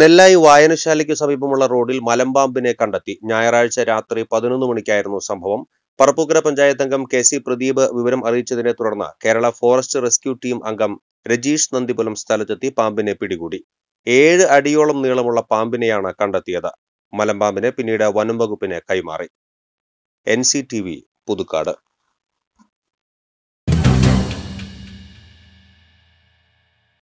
നെല്ലായി വായനശാലയ്ക്ക് സമീപമുള്ള റോഡിൽ മലമ്പാമ്പിനെ കണ്ടെത്തി ഞായറാഴ്ച രാത്രി പതിനൊന്ന് മണിക്കായിരുന്നു സംഭവം പറപ്പൂക്കര പഞ്ചായത്ത് അംഗം കെ സി പ്രദീപ് വിവരം അറിയിച്ചതിനെ തുടർന്ന് കേരള ഫോറസ്റ്റ് റെസ്ക്യൂ ടീം അംഗം രജീഷ് നന്ദിപുലം സ്ഥലത്തെത്തി പാമ്പിനെ പിടികൂടി ഏഴ് അടിയോളം നീളമുള്ള പാമ്പിനെയാണ് കണ്ടെത്തിയത് മലമ്പാമ്പിനെ പിന്നീട് വനം വകുപ്പിന് കൈമാറി എൻ പുതുക്കാട്